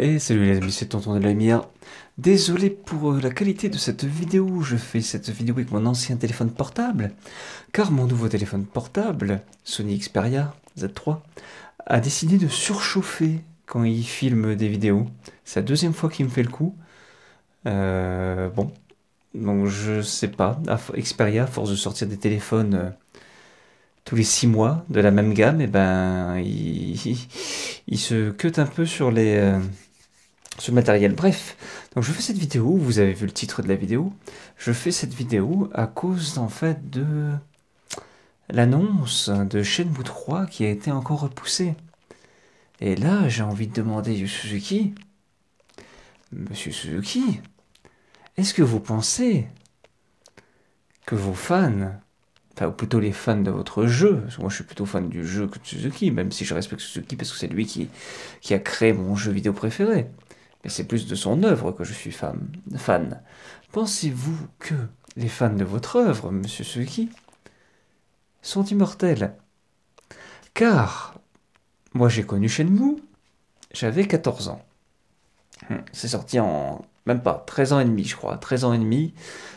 Et salut les amis, c'est Tonton de la Lumière. Désolé pour euh, la qualité de cette vidéo, je fais cette vidéo avec mon ancien téléphone portable, car mon nouveau téléphone portable, Sony Xperia Z3, a décidé de surchauffer quand il filme des vidéos. C'est la deuxième fois qu'il me fait le coup. Euh, bon, donc je sais pas, Xperia, force de sortir des téléphones euh, tous les six mois de la même gamme, et eh ben il, se cut un peu sur les euh, matériel. Bref, donc je fais cette vidéo, vous avez vu le titre de la vidéo, je fais cette vidéo à cause en fait de l'annonce de Shenmue 3 qui a été encore repoussée. Et là, j'ai envie de demander à Suzuki, Monsieur Suzuki, est-ce que vous pensez que vos fans enfin, ou plutôt les fans de votre jeu, moi je suis plutôt fan du jeu que de Suzuki, même si je respecte Suzuki parce que c'est lui qui, a créé mon jeu vidéo préféré. Mais c'est plus de son œuvre que je suis fan. fan. Pensez-vous que les fans de votre œuvre, monsieur Suzuki, sont immortels Car, moi j'ai connu Shenmue, j'avais 14 ans. Hmm, c'est sorti en même pas, 13 ans et demi, je crois, 13 ans et demi,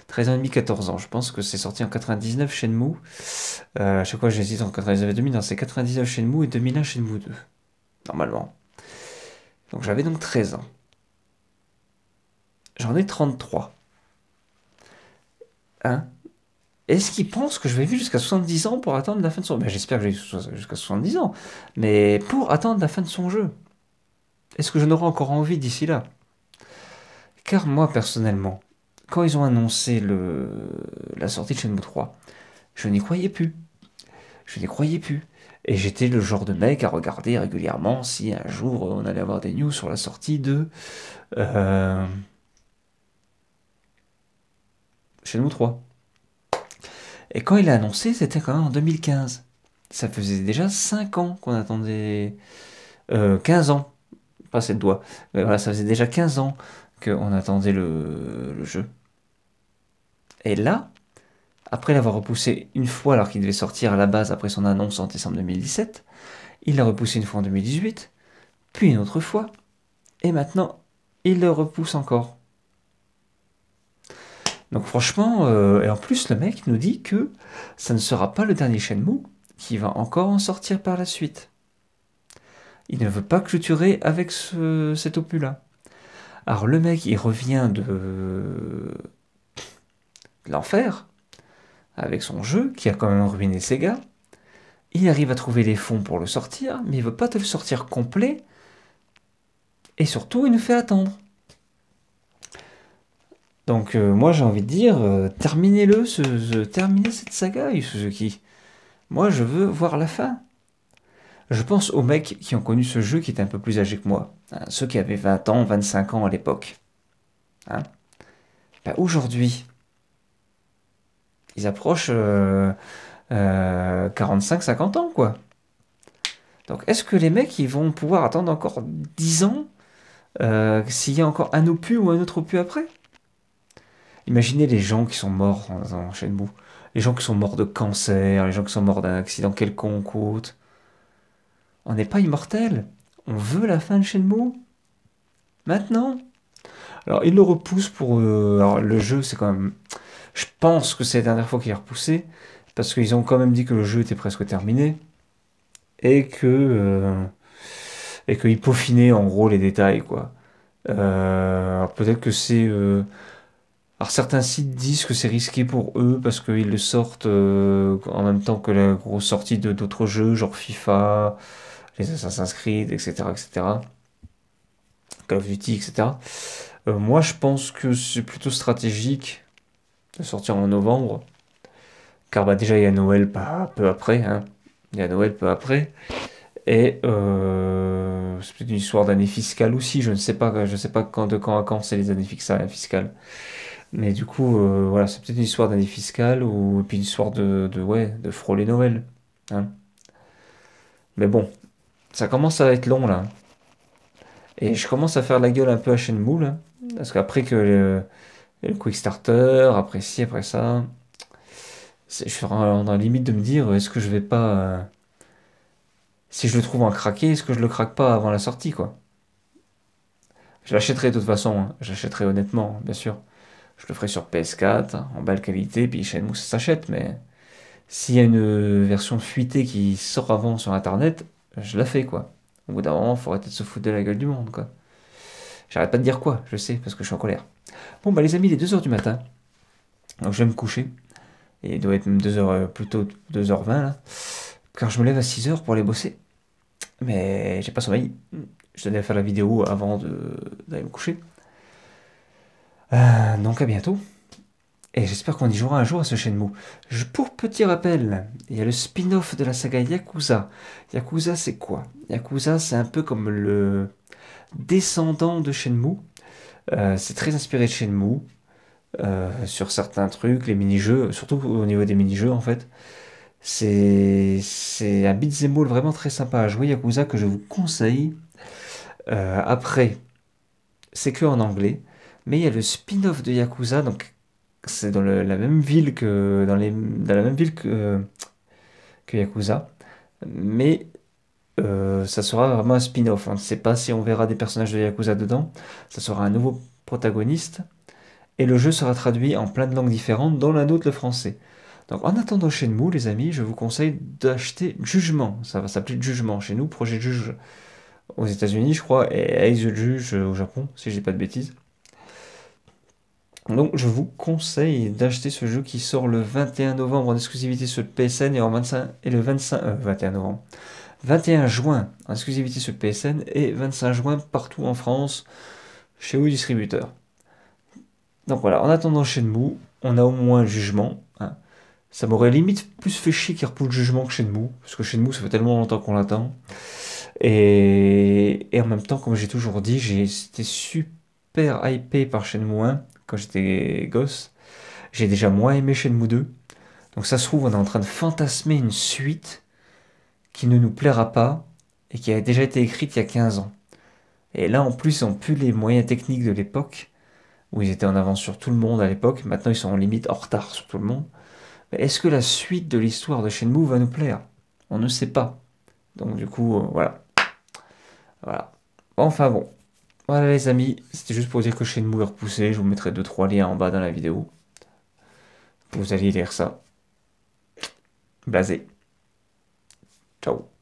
13 ans et demi, 14 ans, je pense que c'est sorti en 99 chez Nemo. Euh, à chaque fois, j'hésite entre 99 et 2000, non, c'est 99 chez Nmou et 2001 chez Nmou 2, normalement. Donc j'avais donc 13 ans. J'en ai 33. Hein Est-ce qu'il pense que je vais vivre jusqu'à 70 ans pour attendre la fin de son jeu ben, J'espère que j'ai jusqu'à 70 ans, mais pour attendre la fin de son jeu. Est-ce que je n'aurai encore envie d'ici là car moi, personnellement, quand ils ont annoncé la sortie de Shenmue 3, je n'y croyais plus. Je n'y croyais plus. Et j'étais le genre de mec à regarder régulièrement si un jour euh, on allait avoir des news sur la sortie de euh, Shenmue 3. Et quand il a annoncé, c'était quand même en 2015. Ça faisait déjà 5 ans qu'on attendait. Euh, 15 ans. Pas cette doigt. Mais voilà, ça faisait déjà 15 ans qu'on attendait le, jeu. Et là, après l'avoir repoussé une fois alors qu'il devait sortir à la base après son annonce en décembre 2017, il l'a repoussé une fois en 2018, puis une autre fois, et maintenant il le repousse encore. Donc franchement, euh, et en plus le mec nous dit que ça ne sera pas le dernier Shenmue qui va encore en sortir par la suite. Il ne veut pas clôturer avec cet opus-là. Alors le mec, il revient de l'enfer avec son jeu qui a quand même ruiné Sega. Il arrive à trouver les fonds pour le sortir, mais il veut pas te le sortir complet. Et surtout, il nous fait attendre. Donc euh, moi j'ai envie de dire, euh, terminez-le, ce, terminez cette saga, Yusuzuki. Moi je veux voir la fin. Je pense aux mecs qui ont connu ce jeu qui étaient un peu plus âgés que moi, hein, ceux qui avaient 20 ans, 25 ans à l'époque. Hein bah, Aujourd'hui, ils approchent 45-50 euh, euh, ans, quoi. Donc est-ce que les mecs, vont pouvoir attendre encore 10 ans euh, s'il y a encore un opus ou un autre opus après Imaginez les gens qui sont morts en, en les gens qui sont morts de cancer, les gens qui sont morts d'un accident quelconque ou autre. On n'est pas immortel. On veut la fin de Shenmue. Maintenant. Alors, ils le repoussent pour. Euh, alors, le jeu, c'est quand même. Je pense que c'est la dernière fois qu'il est repoussé. Parce qu'ils ont quand même dit que le jeu était presque terminé. Et que. Euh, et qu'ils peaufinaient en gros les détails, quoi. Euh, peut-être que c'est. Alors certains sites disent que c'est risqué pour eux parce qu'ils le sortent en même temps que la grosse sortie de d'autres jeux, genre FIFA, les Assassin's Creed, etc., etc., Call of Duty, etc. Euh, moi, je pense que c'est plutôt stratégique de sortir en novembre, car bah, déjà il y a Noël pas bah, peu après, hein. il y a Noël peu après, et euh, c'est peut-être une histoire d'année fiscale aussi. Je ne sais pas, je sais pas quand, de quand à quand c'est les années fiscales. Mais du coup, euh, voilà, c'est peut-être une histoire d'année fiscale ou et puis une histoire de, ouais, de frôler Noël. Hein. Mais bon, ça commence à être long là. Et je commence à faire la gueule un peu à Shenmue là. Parce qu'après que le, Quick Starter, après ci, après ça, je suis dans la limite de me dire est-ce que je vais pas. Euh, si je le trouve en craqué, est-ce que je le craque pas avant la sortie quoi Je l'achèterai de toute façon, j'achèterai je l'achèterai honnêtement, hein, bien sûr. Je le ferai sur PS4, hein, en belle qualité, puis Shenmue ça s'achète, mais s'il y a une euh, version fuitée qui sort avant sur internet, je la fais quoi. Au bout d'un moment, il faut arrêter de se foutre de la gueule du monde quoi. J'arrête pas de dire quoi, je sais, parce que je suis en colère. Bon bah les amis, il est 2h du matin. Donc je vais me coucher. Et il doit être même 2h, euh, plutôt 2h20 là. Car je me lève à 6h pour aller bosser. Mais j'ai pas sommeil. Je tenais à faire la vidéo avant d'aller me coucher. Euh, donc à bientôt et j'espère qu'on y jouera un jour à ce Shenmue. pour petit rappel, il y a le spin-off de la saga Yakuza. Yakuza, c'est quoi Yakuza, c'est un peu comme le descendant de Shenmue. Euh, c'est très inspiré de Shenmue euh, sur certains trucs, les mini-jeux, surtout au niveau des mini-jeux en fait. C'est, un beat'em all vraiment très sympa à jouer, Yakuza, que je vous conseille. Euh, après, c'est que en anglais, mais il y a le spin-off de Yakuza, donc c'est dans la même ville que dans, la même ville que, Yakuza, mais euh, ça sera vraiment un spin-off. On hein. ne sait pas si on verra des personnages de Yakuza dedans. Ça sera un nouveau protagoniste. Et le jeu sera traduit en plein de langues différentes, dont la nôtre le français. Donc en attendant chez nous, les amis, je vous conseille d'acheter Jugement. Ça va s'appeler Jugement chez nous, projet Juge aux États-Unis, je crois, et Ace Juge euh, au Japon, si je dis pas de bêtises. Donc je vous conseille d'acheter ce jeu qui sort le 21 novembre en exclusivité sur PSN et, en 25, et le 25, 21 euh, novembre. 21 juin en exclusivité sur PSN et 25 juin partout en France chez vos distributeurs. Donc voilà, en attendant chez Shenmue, on a au moins un jugement. Hein. Ça m'aurait limite plus fait chier qu'il repousse le jugement que Shenmue, parce que chez Shenmue ça fait tellement longtemps qu'on l'attend. Et, en même temps, comme j'ai toujours dit, j'ai été super hypé par Shenmue 1 quand j'étais gosse. J'ai déjà moins aimé Shenmue 2. Donc ça se trouve, on est en train de fantasmer une suite qui ne nous plaira pas et qui a déjà été écrite il y a 15 ans. Et là, en plus, on plus les moyens techniques de l'époque, où ils étaient en avance sur tout le monde à l'époque. Maintenant, ils sont en limite en retard sur tout le monde. Mais est-ce que la suite de l'histoire de Shenmue va nous plaire On ne sait pas. Donc du coup, euh, voilà. Voilà. Enfin bon. Voilà les amis, c'était juste pour dire que chez nous repoussé, je vous mettrai deux trois liens en bas dans la vidéo. Vous allez lire ça. Bazé. Ciao.